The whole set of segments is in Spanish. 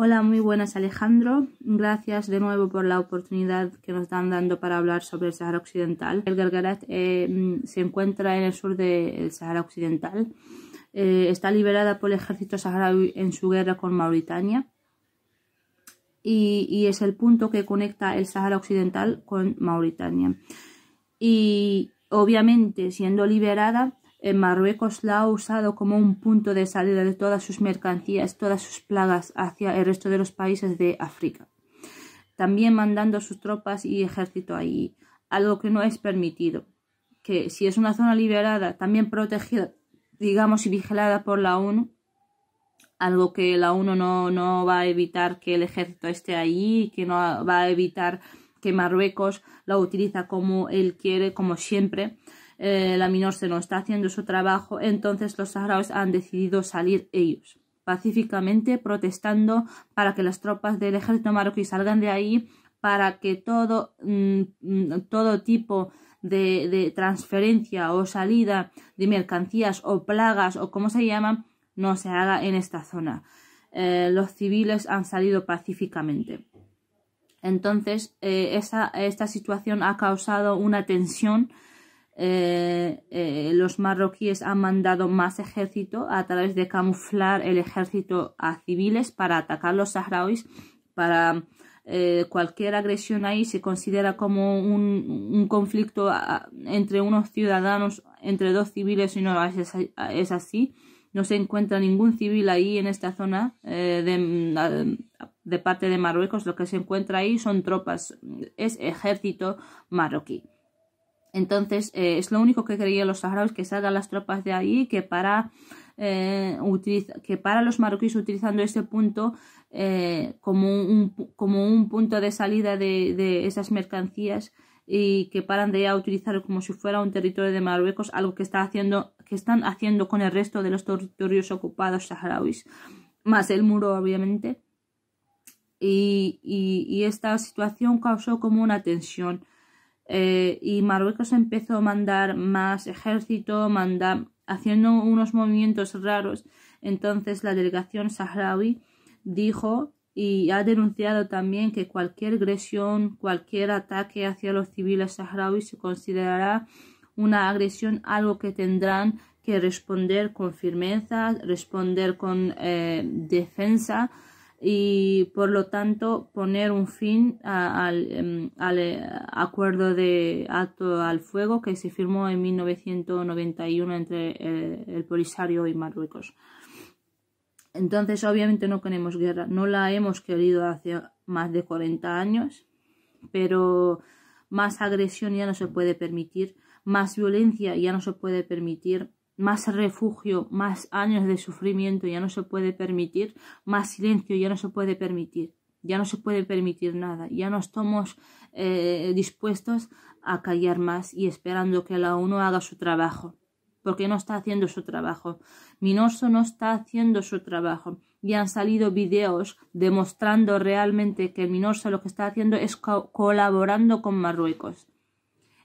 Hola, muy buenas Alejandro. Gracias de nuevo por la oportunidad que nos están dando para hablar sobre el Sahara Occidental. El Gargarat eh, mm, se encuentra en el sur del Sahara Occidental. Eh, está liberada por el ejército saharaui en su guerra con Mauritania y, y es el punto que conecta el Sahara Occidental con Mauritania. Y obviamente siendo liberada en Marruecos la ha usado como un punto de salida de todas sus mercancías, todas sus plagas hacia el resto de los países de África. También mandando sus tropas y ejército ahí. algo que no es permitido. Que si es una zona liberada, también protegida, digamos, y vigilada por la ONU, algo que la ONU no, no va a evitar que el ejército esté allí, que no va a evitar que Marruecos la utiliza como él quiere, como siempre. Eh, ...la la se no está haciendo su trabajo, entonces los saharauis han decidido salir ellos pacíficamente protestando para que las tropas del ejército marroquí salgan de ahí, para que todo, mm, mm, tipo de, transferencia o salida de mercancías o plagas o como se llaman no se haga en esta zona. Eh, los civiles han salido pacíficamente. Entonces, eh, esta situación ha causado una tensión eh, eh, los marroquíes han mandado más ejército a través de camuflar el ejército a civiles para atacar los saharauis, para eh, cualquier agresión ahí se considera como un, conflicto ah, ah, entre unos ciudadanos, entre dos civiles y no es, así. No se encuentra ningún civil ahí en esta zona de parte de Marruecos. Lo que se encuentra ahí son tropas, es ejército marroquí. Entonces eh, es lo único que creían los saharauis que salgan las tropas de ahí, que para, eh, que para los marroquíes utilizando ese punto eh, como, un, punto de salida de, esas mercancías y que paran de ya utilizarlo como si fuera un territorio de Marruecos, algo que, haciendo, que están haciendo con el resto de los territorios ocupados saharauis, más el muro obviamente. y esta situación causó como una tensión eh, y Marruecos empezó a mandar más ejército, haciendo unos movimientos raros. Entonces la delegación saharaui dijo y ha denunciado también que cualquier agresión, cualquier ataque hacia los civiles saharauis se considerará una agresión, algo que tendrán que responder con firmeza, responder con eh, defensa y por lo tanto poner un fin al, em, eh, acuerdo de alto al fuego que se firmó en 1991 entre el, eh, el Polisario y Marruecos. Entonces, obviamente no queremos guerra, no la hemos querido hace más de 40 años, pero más agresión ya no se puede permitir, más violencia ya no se puede permitir más refugio, más años de sufrimiento ya no se puede permitir, más silencio ya no se puede permitir, ya no se puede permitir nada, ya no estamos eh, dispuestos a callar más y esperando que la ONU haga su trabajo, porque no está haciendo su trabajo. Minoso no está haciendo su trabajo. Y han salido videos demostrando realmente que Minoso lo que está haciendo es colaborando con Marruecos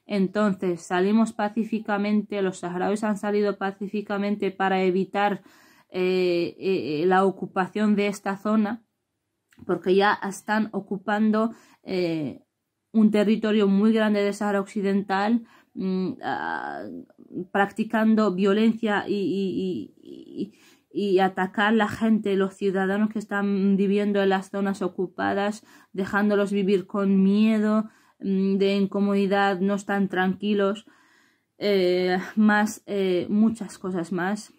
entonces salimos pacíficamente, los saharauis han salido pacíficamente para evitar eh, eh, la ocupación de esta zona, porque ya están ocupando eh, un territorio muy grande de Sahara Occidental, mm, ah, practicando violencia y, y, a y, atacar la gente, los ciudadanos que están viviendo en las zonas ocupadas, dejándolos vivir con miedo. Mm, de incomodidad, no están tranquilos, eh, más eh, muchas cosas más,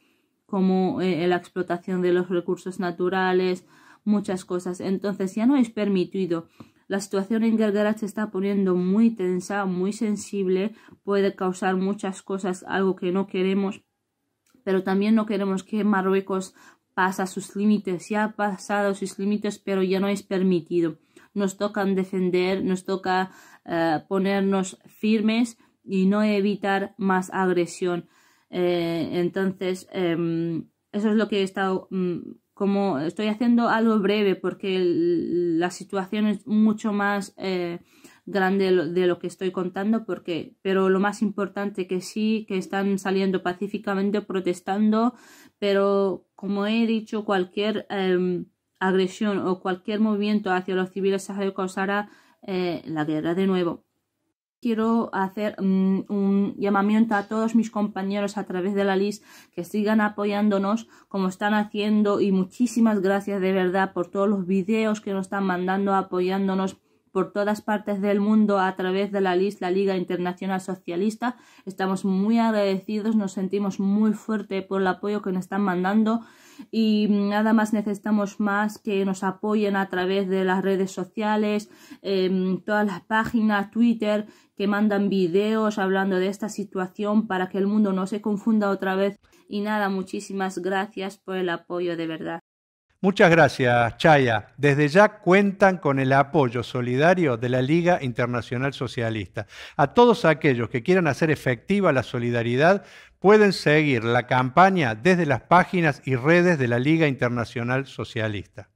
como eh, la explotación de los recursos naturales, muchas cosas. Entonces ya no es permitido. La situación en Gergarat se está poniendo muy tensa, muy sensible, puede causar muchas cosas, algo que no queremos, pero también no queremos que Marruecos pasa sus límites, ya ha pasado sus límites, pero ya no es permitido nos toca defender, nos toca eh, ponernos firmes y no evitar más agresión. Eh, entonces, em, eso es lo que he estado mm, como estoy haciendo algo breve porque la situación es mucho más eh, grande de lo, que estoy contando porque pero lo más importante que sí que están saliendo pacíficamente protestando pero como he dicho cualquier em, agresión o cualquier movimiento hacia los civiles saharauis causará eh, la guerra de nuevo. Quiero hacer mm, un llamamiento a todos mis compañeros a través de la LIS que sigan apoyándonos como están haciendo y muchísimas gracias de verdad por todos los videos que nos están mandando apoyándonos por todas partes del mundo a través de la lista Liga Internacional Socialista. Estamos muy agradecidos, nos sentimos muy fuerte por el apoyo que nos están mandando y nada más necesitamos más que nos apoyen a través de las redes sociales, em, todas las páginas, Twitter, que mandan videos hablando de esta situación para que el mundo no se confunda otra vez. Y nada, muchísimas gracias por el apoyo de verdad. Muchas gracias, Chaya. Desde ya cuentan con el apoyo solidario de la Liga Internacional Socialista. A todos aquellos que quieran hacer efectiva la solidaridad, pueden seguir la campaña desde las páginas y redes de la Liga Internacional Socialista.